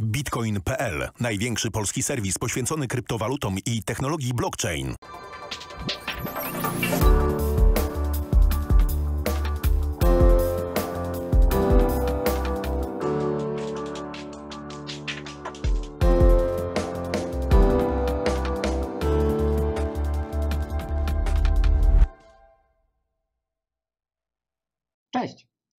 Bitcoin.pl. Największy polski serwis poświęcony kryptowalutom i technologii blockchain.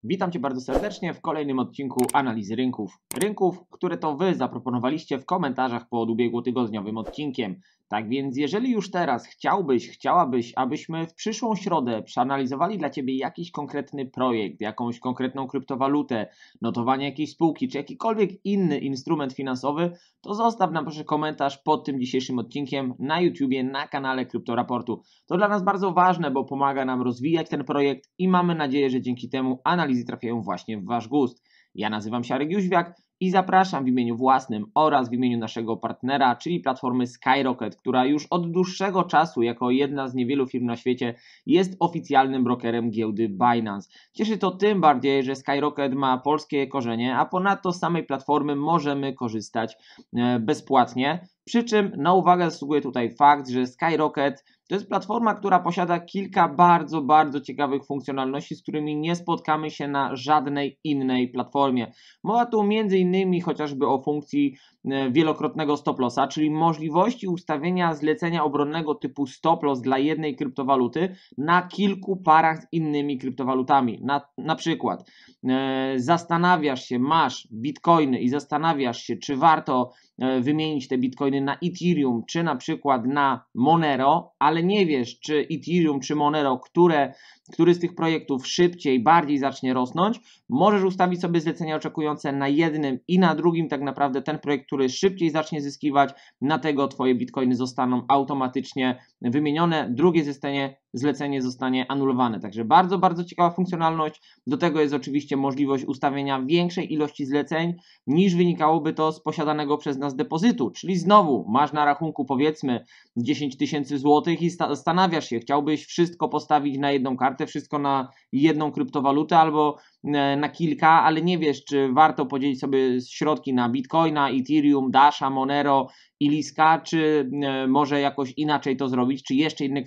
Witam Cię bardzo serdecznie w kolejnym odcinku analizy rynków. Rynków, które to Wy zaproponowaliście w komentarzach pod ubiegłotygodniowym odcinkiem. Tak więc, jeżeli już teraz chciałbyś, chciałabyś, abyśmy w przyszłą środę przeanalizowali dla Ciebie jakiś konkretny projekt, jakąś konkretną kryptowalutę, notowanie jakiejś spółki, czy jakikolwiek inny instrument finansowy, to zostaw nam proszę komentarz pod tym dzisiejszym odcinkiem na YouTubie, na kanale Kryptoraportu. To dla nas bardzo ważne, bo pomaga nam rozwijać ten projekt i mamy nadzieję, że dzięki temu analizujemy analizy trafiają właśnie w Wasz gust. Ja nazywam się Arek Jóźwiak i zapraszam w imieniu własnym oraz w imieniu naszego partnera, czyli platformy Skyrocket, która już od dłuższego czasu, jako jedna z niewielu firm na świecie, jest oficjalnym brokerem giełdy Binance. Cieszy to tym bardziej, że Skyrocket ma polskie korzenie, a ponadto z samej platformy możemy korzystać e, bezpłatnie. Przy czym na uwagę zasługuje tutaj fakt, że Skyrocket to jest platforma, która posiada kilka bardzo, bardzo ciekawych funkcjonalności, z którymi nie spotkamy się na żadnej innej platformie. Mowa tu m.in. chociażby o funkcji E, wielokrotnego stoplosa, czyli możliwości ustawienia zlecenia obronnego typu stoploss dla jednej kryptowaluty na kilku parach z innymi kryptowalutami. Na, na przykład e, zastanawiasz się, masz bitcoiny i zastanawiasz się, czy warto e, wymienić te bitcoiny na Ethereum, czy na przykład na Monero, ale nie wiesz, czy Ethereum, czy Monero, które, który z tych projektów szybciej, bardziej zacznie rosnąć, możesz ustawić sobie zlecenia oczekujące na jednym i na drugim tak naprawdę ten projekt, który szybciej zacznie zyskiwać, na tego Twoje bitcoiny zostaną automatycznie wymienione. Drugie zestanie zlecenie zostanie anulowane. Także bardzo, bardzo ciekawa funkcjonalność. Do tego jest oczywiście możliwość ustawienia większej ilości zleceń niż wynikałoby to z posiadanego przez nas depozytu. Czyli znowu masz na rachunku powiedzmy 10 tysięcy złotych i zastanawiasz się, chciałbyś wszystko postawić na jedną kartę, wszystko na jedną kryptowalutę albo E, na kilka, ale nie wiesz, czy warto podzielić sobie środki na Bitcoina, Ethereum, Dasha, Monero, Iliska, czy e, może jakoś inaczej to zrobić, czy jeszcze inne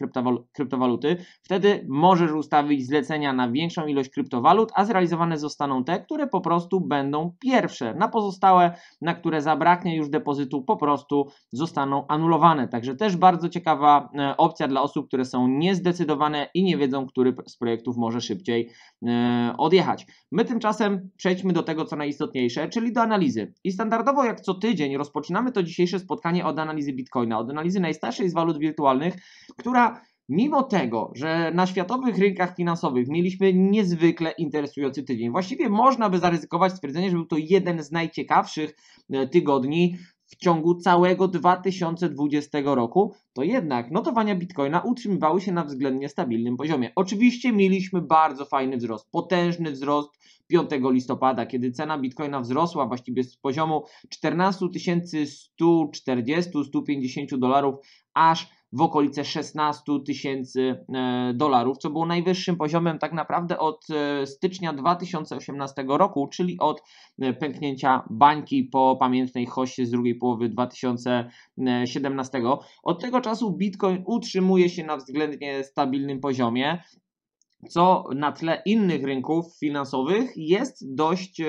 kryptowaluty. Wtedy możesz ustawić zlecenia na większą ilość kryptowalut, a zrealizowane zostaną te, które po prostu będą pierwsze. Na pozostałe, na które zabraknie już depozytu, po prostu zostaną anulowane. Także też bardzo ciekawa e, opcja dla osób, które są niezdecydowane i nie wiedzą, który z projektów może szybciej odjechać. My tymczasem przejdźmy do tego, co najistotniejsze, czyli do analizy. I standardowo, jak co tydzień, rozpoczynamy to dzisiejsze spotkanie od analizy bitcoina, od analizy najstarszej z walut wirtualnych, która Mimo tego, że na światowych rynkach finansowych mieliśmy niezwykle interesujący tydzień, właściwie można by zaryzykować stwierdzenie, że był to jeden z najciekawszych e, tygodni w ciągu całego 2020 roku, to jednak notowania bitcoina utrzymywały się na względnie stabilnym poziomie. Oczywiście mieliśmy bardzo fajny wzrost, potężny wzrost 5 listopada, kiedy cena bitcoina wzrosła właściwie z poziomu 14 140-150 dolarów aż w okolice 16 tysięcy e, dolarów, co było najwyższym poziomem tak naprawdę od e, stycznia 2018 roku, czyli od e, pęknięcia bańki po pamiętnej hoście z drugiej połowy 2017. Od tego czasu Bitcoin utrzymuje się na względnie stabilnym poziomie co na tle innych rynków finansowych jest dość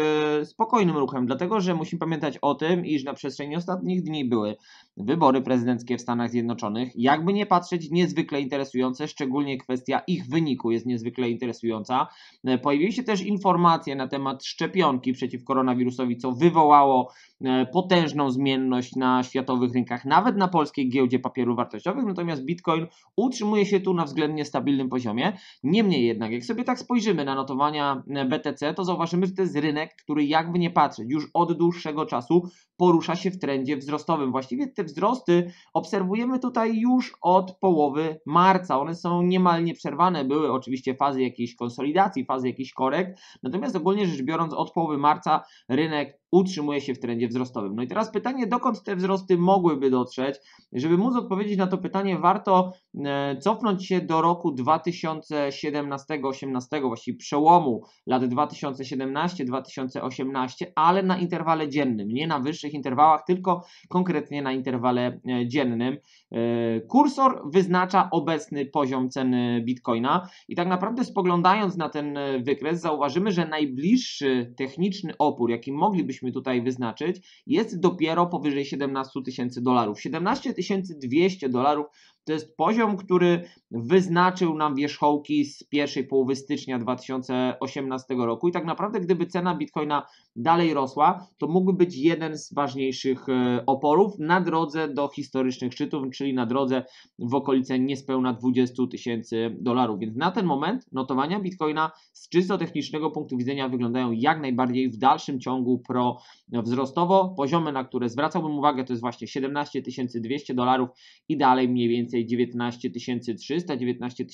spokojnym ruchem, dlatego że musimy pamiętać o tym, iż na przestrzeni ostatnich dni były wybory prezydenckie w Stanach Zjednoczonych. Jakby nie patrzeć, niezwykle interesujące, szczególnie kwestia ich wyniku jest niezwykle interesująca. E, Pojawiły się też informacje na temat szczepionki przeciw koronawirusowi, co wywołało e, potężną zmienność na światowych rynkach, nawet na polskiej giełdzie papierów wartościowych, natomiast Bitcoin utrzymuje się tu na względnie stabilnym poziomie. Niemniej jednak, jak sobie tak spojrzymy na notowania e, BTC, to zauważymy, że to jest rynek, który jakby nie patrzeć, już od dłuższego czasu porusza się w trendzie wzrostowym. Właściwie te wzrosty obserwujemy tutaj już od połowy marca. One są niemal nieprzerwane. Były oczywiście fazy jakiejś konsolidacji, fazy jakichś korekt, natomiast ogólnie rzecz biorąc od połowy marca rynek utrzymuje się w trendzie wzrostowym. No i teraz pytanie, dokąd te wzrosty mogłyby dotrzeć? Żeby móc odpowiedzieć na to pytanie, warto e, cofnąć się do roku 2017-18, właściwie przełomu lat 2017-2018, ale na interwale dziennym, nie na wyższych interwałach, tylko konkretnie na interwale e, dziennym. E, kursor wyznacza obecny poziom ceny bitcoina i tak naprawdę spoglądając na ten wykres, zauważymy, że najbliższy techniczny opór, jaki moglibyśmy moglibyśmy tutaj wyznaczyć, jest dopiero powyżej 17 tysięcy dolarów. 17 200 dolarów to jest poziom, który wyznaczył nam wierzchołki z pierwszej połowy stycznia 2018 roku i tak naprawdę gdyby cena bitcoina dalej rosła, to mógłby być jeden z ważniejszych e, oporów na drodze do historycznych szczytów, czyli na drodze w okolice niespełna 20 tysięcy dolarów. Więc na ten moment notowania bitcoina z czysto technicznego punktu widzenia wyglądają jak najbardziej w dalszym ciągu prowzrostowo. Poziomy, na które zwracałbym uwagę, to jest właśnie 17 200 dolarów i dalej mniej więcej więcej 19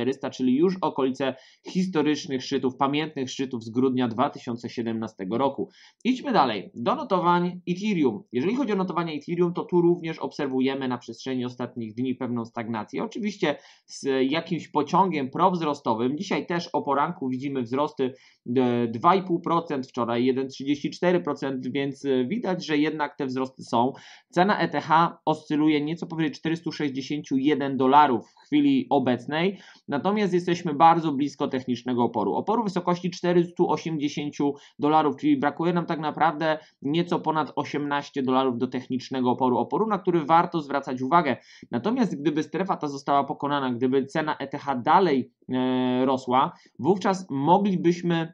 300, czyli już okolice historycznych szczytów, pamiętnych szczytów z grudnia 2017 roku. Idźmy dalej. Do notowań Ethereum. Jeżeli chodzi o notowanie Ethereum, to tu również obserwujemy na przestrzeni ostatnich dni pewną stagnację. Oczywiście z jakimś pociągiem prowzrostowym. Dzisiaj też o poranku widzimy wzrosty 2,5%, e, wczoraj 1,34%, więc e, widać, że jednak te wzrosty są. Cena ETH oscyluje nieco powyżej 460 61 dolarów w chwili obecnej, natomiast jesteśmy bardzo blisko technicznego oporu. Oporu wysokości 480 dolarów, czyli brakuje nam tak naprawdę nieco ponad 18 dolarów do technicznego oporu, oporu, na który warto zwracać uwagę. Natomiast gdyby strefa ta została pokonana, gdyby cena ETH dalej e, rosła, wówczas moglibyśmy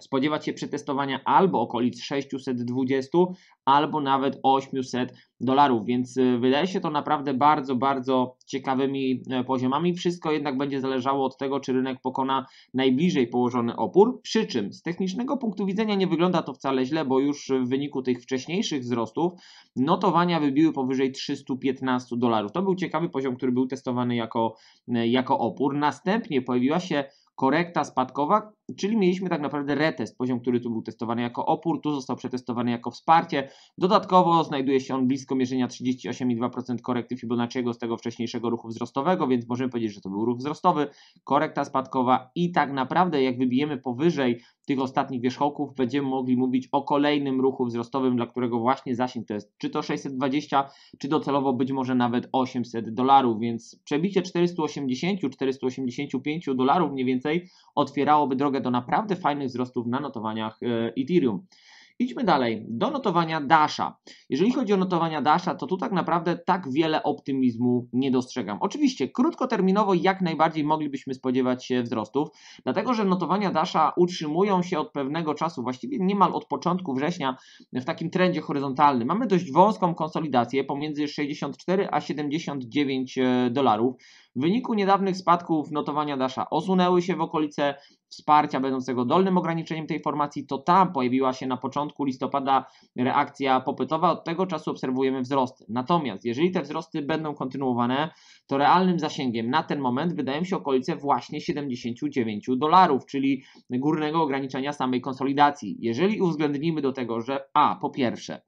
spodziewać się przetestowania albo okolic 620, albo nawet 800 dolarów, więc y, wydaje się to naprawdę bardzo, bardzo ciekawymi e, poziomami. Wszystko jednak będzie zależało od tego, czy rynek pokona najbliżej położony opór. Przy czym z technicznego punktu widzenia nie wygląda to wcale źle, bo już w wyniku tych wcześniejszych wzrostów notowania wybiły powyżej 315 dolarów. To był ciekawy poziom, który był testowany jako, e, jako opór. Następnie pojawiła się korekta spadkowa, czyli mieliśmy tak naprawdę retest, poziom, który tu był testowany jako opór, tu został przetestowany jako wsparcie. Dodatkowo znajduje się on blisko mierzenia 38,2% korekty Fibonacciego z tego wcześniejszego ruchu wzrostowego, więc możemy powiedzieć, że to był ruch wzrostowy, korekta spadkowa i tak naprawdę jak wybijemy powyżej tych ostatnich wierzchołków, będziemy mogli mówić o kolejnym ruchu wzrostowym, dla którego właśnie zasięg to jest czy to 620, czy docelowo być może nawet 800 dolarów, więc przebicie 480-485 dolarów mniej więcej otwierałoby drogę drogę do naprawdę fajnych wzrostów na notowaniach e, Ethereum. Idźmy dalej do notowania Dasha. Jeżeli chodzi o notowania Dasha, to tu tak naprawdę tak wiele optymizmu nie dostrzegam. Oczywiście krótkoterminowo jak najbardziej moglibyśmy spodziewać się wzrostów, dlatego że notowania Dasha utrzymują się od pewnego czasu, właściwie niemal od początku września w takim trendzie horyzontalnym. Mamy dość wąską konsolidację pomiędzy 64 a 79 e, dolarów. W wyniku niedawnych spadków notowania Dasha osunęły się w okolice wsparcia będącego dolnym ograniczeniem tej formacji, to tam pojawiła się na początku listopada reakcja popytowa. Od tego czasu obserwujemy wzrosty. Natomiast jeżeli te wzrosty będą kontynuowane, to realnym zasięgiem na ten moment wydają się okolice właśnie 79 dolarów, czyli górnego ograniczenia samej konsolidacji. Jeżeli uwzględnimy do tego, że a po pierwsze,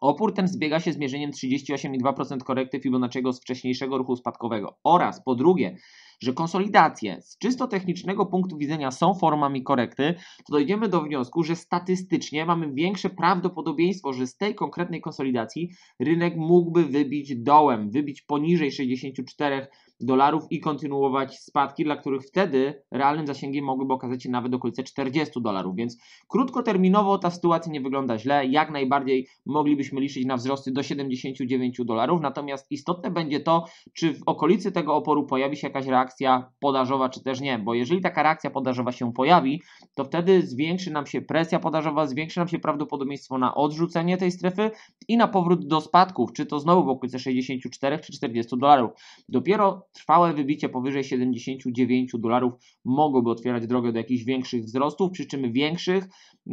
Opór ten zbiega się z mierzeniem 38,2% korekty Fibonacciego z wcześniejszego ruchu spadkowego oraz po drugie że konsolidacje z czysto technicznego punktu widzenia są formami korekty, to dojdziemy do wniosku, że statystycznie mamy większe prawdopodobieństwo, że z tej konkretnej konsolidacji rynek mógłby wybić dołem, wybić poniżej 64 dolarów i kontynuować spadki, dla których wtedy realnym zasięgiem mogłyby okazać się nawet okolice 40 dolarów. Więc krótkoterminowo ta sytuacja nie wygląda źle. Jak najbardziej moglibyśmy liczyć na wzrosty do 79 dolarów. Natomiast istotne będzie to, czy w okolicy tego oporu pojawi się jakaś reakcja podażowa, czy też nie. Bo jeżeli taka reakcja podażowa się pojawi, to wtedy zwiększy nam się presja podażowa, zwiększy nam się prawdopodobieństwo na odrzucenie tej strefy i na powrót do spadków, czy to znowu w okolice 64 czy 40 dolarów. Dopiero Trwałe wybicie powyżej 79 dolarów mogłoby otwierać drogę do jakichś większych wzrostów, przy czym większych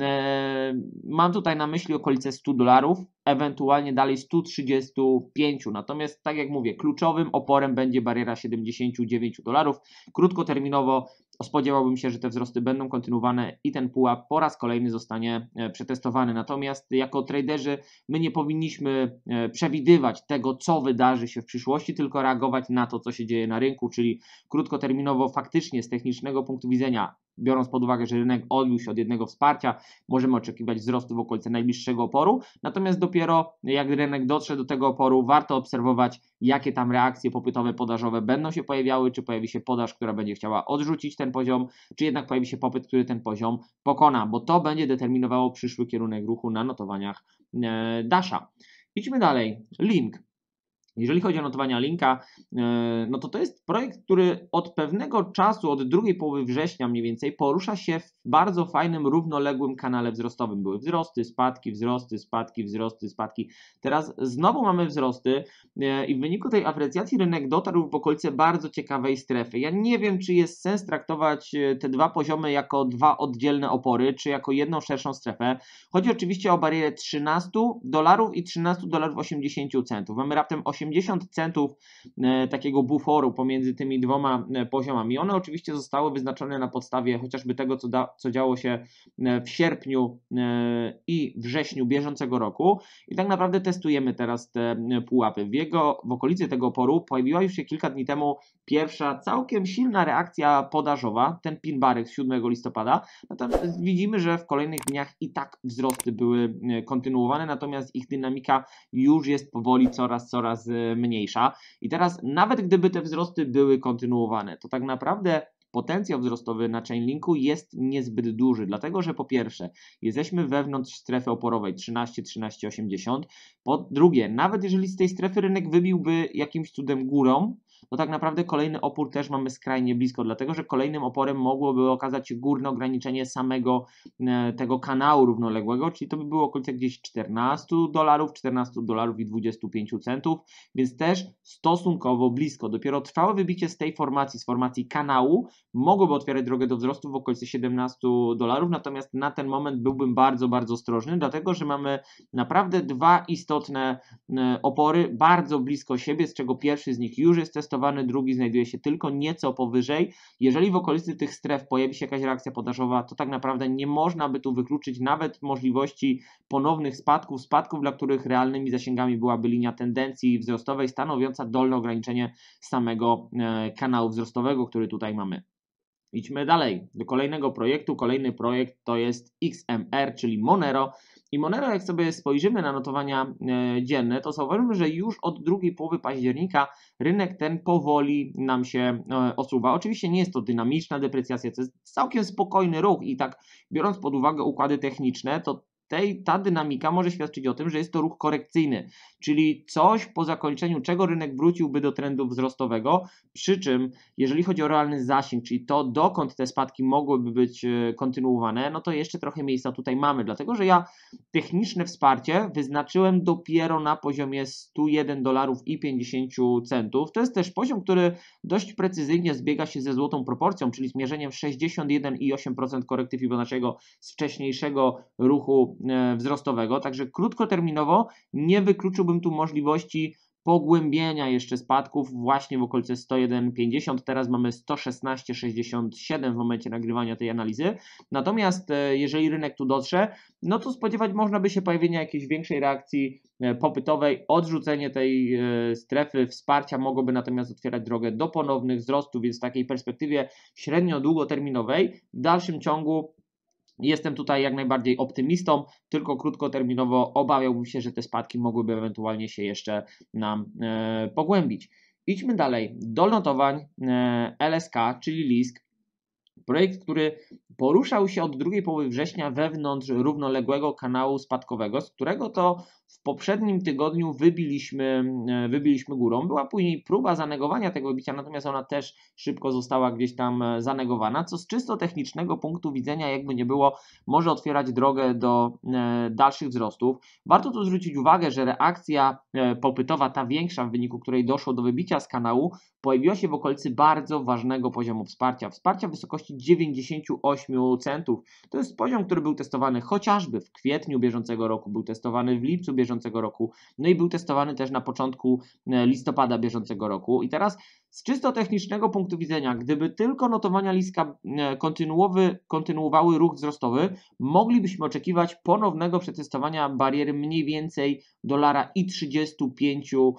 e, mam tutaj na myśli okolice 100 dolarów, ewentualnie dalej 135. Natomiast tak jak mówię, kluczowym oporem będzie bariera 79 dolarów. Krótkoterminowo Spodziewałbym się, że te wzrosty będą kontynuowane i ten pułap po raz kolejny zostanie e, przetestowany. Natomiast jako traderzy my nie powinniśmy e, przewidywać tego, co wydarzy się w przyszłości, tylko reagować na to, co się dzieje na rynku, czyli krótkoterminowo faktycznie z technicznego punktu widzenia biorąc pod uwagę, że rynek odbił się od jednego wsparcia, możemy oczekiwać wzrostu w okolicy najbliższego oporu. Natomiast dopiero jak rynek dotrze do tego oporu, warto obserwować, jakie tam reakcje popytowe, podażowe będą się pojawiały, czy pojawi się podaż, która będzie chciała odrzucić ten poziom, czy jednak pojawi się popyt, który ten poziom pokona, bo to będzie determinowało przyszły kierunek ruchu na notowaniach e, Dasha. Idźmy dalej. Link. Jeżeli chodzi o notowania linka, e, no to to jest projekt, który od pewnego czasu, od drugiej połowy września mniej więcej, porusza się w bardzo fajnym, równoległym kanale wzrostowym. Były wzrosty, spadki, wzrosty, spadki, wzrosty, spadki. Teraz znowu mamy wzrosty e, i w wyniku tej aprecjacji rynek dotarł w okolice bardzo ciekawej strefy. Ja nie wiem, czy jest sens traktować e, te dwa poziomy jako dwa oddzielne opory, czy jako jedną szerszą strefę. Chodzi oczywiście o barierę 13 dolarów i 13 dolarów 80 centów. Mamy raptem 8 80 centów e, takiego buforu pomiędzy tymi dwoma e, poziomami. One oczywiście zostały wyznaczone na podstawie chociażby tego, co, da, co działo się e, w sierpniu i wrześniu bieżącego roku i tak naprawdę testujemy teraz te pułapy. W jego, w okolicy tego oporu pojawiła już się kilka dni temu pierwsza całkiem silna reakcja podażowa, ten pin barek z 7 listopada, natomiast widzimy, że w kolejnych dniach i tak wzrosty były kontynuowane, natomiast ich dynamika już jest powoli coraz, coraz E, mniejsza. I teraz, nawet gdyby te wzrosty były kontynuowane, to tak naprawdę potencjał wzrostowy na Chainlinku jest niezbyt duży, dlatego że po pierwsze, jesteśmy wewnątrz strefy oporowej 13, 13,80. Po drugie, nawet jeżeli z tej strefy rynek wybiłby jakimś cudem górą, no tak naprawdę kolejny opór też mamy skrajnie blisko, dlatego że kolejnym oporem mogłoby okazać się górne ograniczenie samego e, tego kanału równoległego, czyli to by było okolice gdzieś 14 dolarów, 14 dolarów i 25 centów, więc też stosunkowo blisko. Dopiero trwałe wybicie z tej formacji, z formacji kanału, mogłoby otwierać drogę do wzrostu w okolice 17 dolarów, natomiast na ten moment byłbym bardzo, bardzo ostrożny, dlatego że mamy naprawdę dwa istotne e, opory bardzo blisko siebie, z czego pierwszy z nich już jest przetestowany, drugi znajduje się tylko nieco powyżej. Jeżeli w okolicy tych stref pojawi się jakaś reakcja podażowa, to tak naprawdę nie można by tu wykluczyć nawet możliwości ponownych spadków, spadków, dla których realnymi zasięgami byłaby linia tendencji wzrostowej stanowiąca dolne ograniczenie samego e, kanału wzrostowego, który tutaj mamy. Idźmy dalej do kolejnego projektu. Kolejny projekt to jest XMR, czyli Monero. I Monero, jak sobie spojrzymy na notowania e, dzienne, to zauważymy, że już od drugiej połowy października rynek ten powoli nam się e, osuwa. Oczywiście nie jest to dynamiczna deprecjacja, to jest całkiem spokojny ruch i tak biorąc pod uwagę układy techniczne, to tej, ta dynamika może świadczyć o tym, że jest to ruch korekcyjny, czyli coś po zakończeniu czego rynek wróciłby do trendu wzrostowego, przy czym jeżeli chodzi o realny zasięg, czyli to dokąd te spadki mogłyby być e, kontynuowane, no to jeszcze trochę miejsca tutaj mamy, dlatego że ja techniczne wsparcie wyznaczyłem dopiero na poziomie 101 dolarów i 50 centów. To jest też poziom, który dość precyzyjnie zbiega się ze złotą proporcją, czyli zmierzeniem 61,8% korekty Fibonacciego z wcześniejszego ruchu E, wzrostowego, także krótkoterminowo nie wykluczyłbym tu możliwości pogłębienia jeszcze spadków właśnie w okolice 101,50, teraz mamy 116,67 w momencie nagrywania tej analizy. Natomiast e, jeżeli rynek tu dotrze, no to spodziewać można by się pojawienia jakiejś większej reakcji e, popytowej, odrzucenie tej strefy wsparcia mogłoby natomiast otwierać drogę do ponownych wzrostów, więc w takiej perspektywie średnio-długoterminowej w dalszym ciągu Jestem tutaj jak najbardziej optymistą, tylko krótkoterminowo obawiałbym się, że te spadki mogłyby ewentualnie się jeszcze nam e, pogłębić. Idźmy dalej. Do notowań e, LSK, czyli LISK. Projekt, który poruszał się od drugiej połowy września wewnątrz równoległego kanału spadkowego, z którego to w poprzednim tygodniu wybiliśmy, e, wybiliśmy górą. Była później próba zanegowania tego wybicia, natomiast ona też szybko została gdzieś tam e, zanegowana, co z czysto technicznego punktu widzenia, jakby nie było, może otwierać drogę do e, dalszych wzrostów. Warto tu zwrócić uwagę, że reakcja popytowa, ta większa, w wyniku której doszło do wybicia z kanału, pojawiła się w okolicy bardzo ważnego poziomu wsparcia. Wsparcia w wysokości 98 centów. To jest poziom, który był testowany chociażby w kwietniu bieżącego roku, był testowany w lipcu bieżącego roku. No i był testowany też na początku e, listopada bieżącego roku. I teraz z czysto technicznego punktu widzenia, gdyby tylko notowania Liska e, kontynuowały ruch wzrostowy, moglibyśmy oczekiwać ponownego przetestowania bariery mniej więcej dolara i 35 e,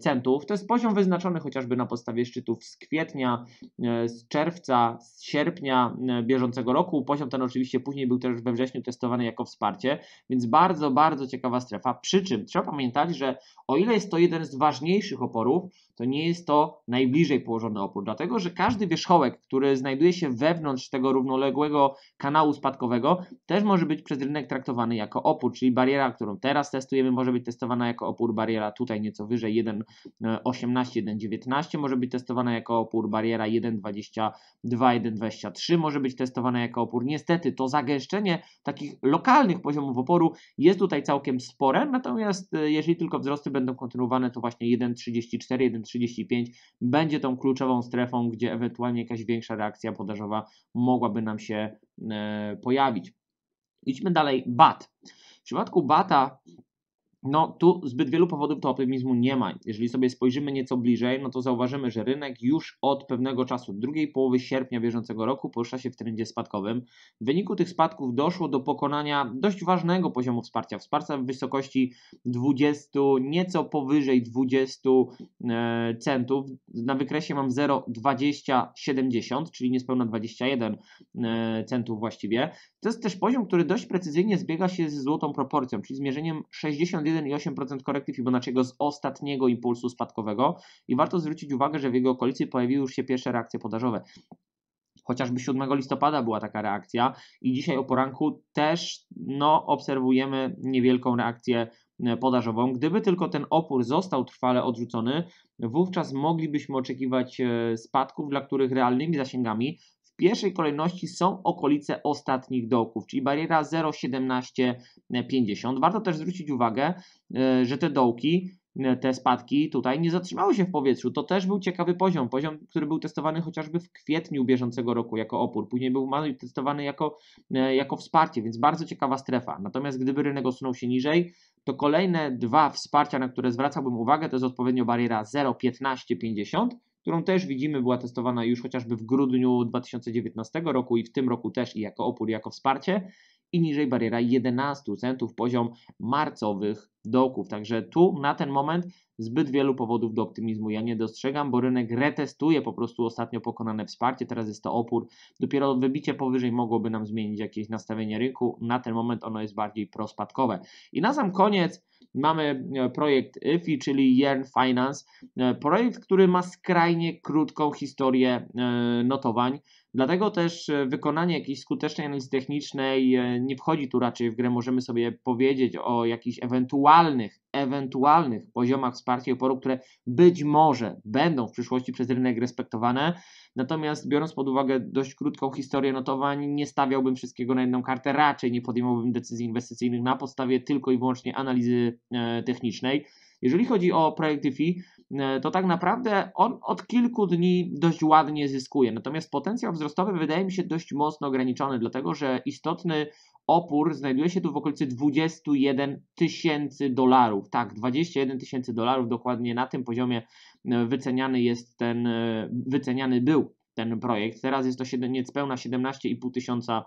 centów. To jest poziom wyznaczony chociażby na podstawie szczytów z kwietnia, e, z czerwca, z sierpnia bieżącego roku. Poziom ten oczywiście później był też we wrześniu testowany jako wsparcie, więc bardzo, bardzo ciekawa strefa. Przy czym trzeba pamiętać, że o ile jest to jeden z ważniejszych oporów, to nie jest to najbliżej położony opór, dlatego że każdy wierzchołek, który znajduje się wewnątrz tego równoległego kanału spadkowego, też może być przez rynek traktowany jako opór, czyli bariera, którą teraz testujemy, może być testowana jako opór, bariera tutaj nieco wyżej 1,18, 1,19, e, może być testowana jako opór, bariera 1,22, 1,23, może być testowana jako opór. Niestety to zagęszczenie takich lokalnych poziomów oporu jest tutaj całkiem spore, natomiast e, jeżeli tylko wzrosty będą kontynuowane, to właśnie 1,34, 1,35 będzie tą kluczową strefą, gdzie ewentualnie jakaś większa reakcja podażowa mogłaby nam się e, pojawić. Idźmy dalej. BAT. W przypadku BATA no, tu zbyt wielu powodów do optymizmu nie ma. Jeżeli sobie spojrzymy nieco bliżej, no to zauważymy, że rynek już od pewnego czasu, drugiej połowy sierpnia bieżącego roku, porusza się w trendzie spadkowym. W wyniku tych spadków doszło do pokonania dość ważnego poziomu wsparcia, wsparcia w wysokości 20, nieco powyżej 20 e, centów. Na wykresie mam 0,2070, czyli niespełna 21 e, centów właściwie. To jest też poziom, który dość precyzyjnie zbiega się z złotą proporcją, czyli zmierzeniem 61 1,8% korekty Fibonacciego z ostatniego impulsu spadkowego i warto zwrócić uwagę, że w jego okolicy pojawiły już się pierwsze reakcje podażowe. Chociażby 7 listopada była taka reakcja i dzisiaj o poranku też no, obserwujemy niewielką reakcję e, podażową. Gdyby tylko ten opór został trwale odrzucony, wówczas moglibyśmy oczekiwać e, spadków, dla których realnymi zasięgami pierwszej kolejności są okolice ostatnich dołków, czyli bariera 0,1750. Warto też zwrócić uwagę, e, że te dołki e, te spadki tutaj nie zatrzymały się w powietrzu. To też był ciekawy poziom, poziom, który był testowany chociażby w kwietniu bieżącego roku jako opór, później był testowany jako, e, jako wsparcie, więc bardzo ciekawa strefa. Natomiast gdyby rynek osunął się niżej, to kolejne dwa wsparcia, na które zwracałbym uwagę, to jest odpowiednio bariera 0,1550 którą też widzimy była testowana już chociażby w grudniu 2019 roku i w tym roku też i jako opór, i jako wsparcie i niżej bariera 11 centów poziom marcowych dołków. Także tu na ten moment zbyt wielu powodów do optymizmu ja nie dostrzegam, bo rynek retestuje po prostu ostatnio pokonane wsparcie, teraz jest to opór. Dopiero wybicie powyżej mogłoby nam zmienić jakieś nastawienie rynku. Na ten moment ono jest bardziej prospadkowe. I na sam koniec mamy e, projekt IFI, y, czyli Yearn Finance, e, projekt, który ma skrajnie krótką historię e, notowań. Dlatego też e, wykonanie jakiejś skutecznej analizy technicznej e, nie wchodzi tu raczej w grę. Możemy sobie powiedzieć o jakichś ewentualnych, ewentualnych poziomach wsparcia i oporu, które być może będą w przyszłości przez rynek respektowane. Natomiast biorąc pod uwagę dość krótką historię notowań, nie stawiałbym wszystkiego na jedną kartę, raczej nie podejmowałbym decyzji inwestycyjnych na podstawie tylko i wyłącznie analizy e, technicznej. Jeżeli chodzi o projekty FI, E, to tak naprawdę on od kilku dni dość ładnie zyskuje. Natomiast potencjał wzrostowy wydaje mi się dość mocno ograniczony, dlatego że istotny opór znajduje się tu w okolicy 21 tysięcy dolarów. Tak, 21 tysięcy dolarów dokładnie na tym poziomie e, wyceniany jest ten, e, wyceniany był ten projekt. Teraz jest to niespełna 17,5 tysiąca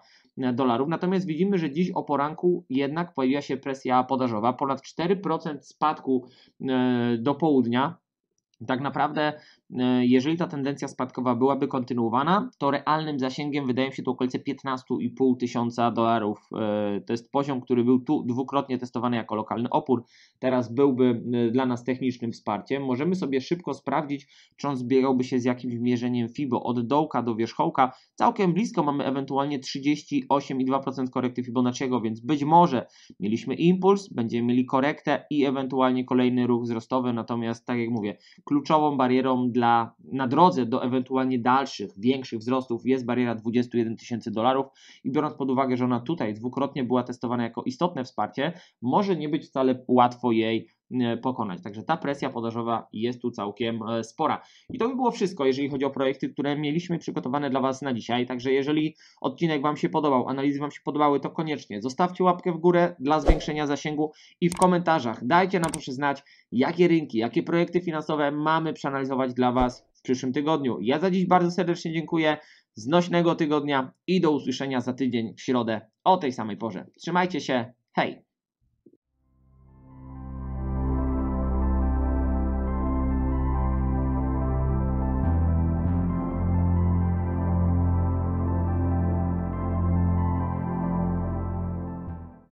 dolarów. Natomiast widzimy, że dziś o poranku jednak pojawiła się presja podażowa. Ponad 4% spadku do południa tak naprawdę E, jeżeli ta tendencja spadkowa byłaby kontynuowana, to realnym zasięgiem wydaje się tu okolice 15,5 tysiąca dolarów. E, to jest poziom, który był tu dwukrotnie testowany jako lokalny opór. Teraz byłby e, dla nas technicznym wsparciem. Możemy sobie szybko sprawdzić, czy on zbiegałby się z jakimś mierzeniem FIBO od dołka do wierzchołka. Całkiem blisko mamy ewentualnie 38,2% korekty Fibonacciego, więc być może mieliśmy impuls, będziemy mieli korektę i ewentualnie kolejny ruch wzrostowy. Natomiast, tak jak mówię, kluczową barierą dla dla, na drodze do ewentualnie dalszych, większych wzrostów jest bariera 21 tysięcy dolarów i biorąc pod uwagę, że ona tutaj dwukrotnie była testowana jako istotne wsparcie, może nie być wcale łatwo jej E, pokonać. Także ta presja podażowa jest tu całkiem e, spora. I to by było wszystko, jeżeli chodzi o projekty, które mieliśmy przygotowane dla Was na dzisiaj. Także jeżeli odcinek Wam się podobał, analizy Wam się podobały, to koniecznie zostawcie łapkę w górę dla zwiększenia zasięgu i w komentarzach dajcie nam proszę znać, jakie rynki, jakie projekty finansowe mamy przeanalizować dla Was w przyszłym tygodniu. Ja za dziś bardzo serdecznie dziękuję. Znośnego tygodnia i do usłyszenia za tydzień w środę o tej samej porze. Trzymajcie się. Hej!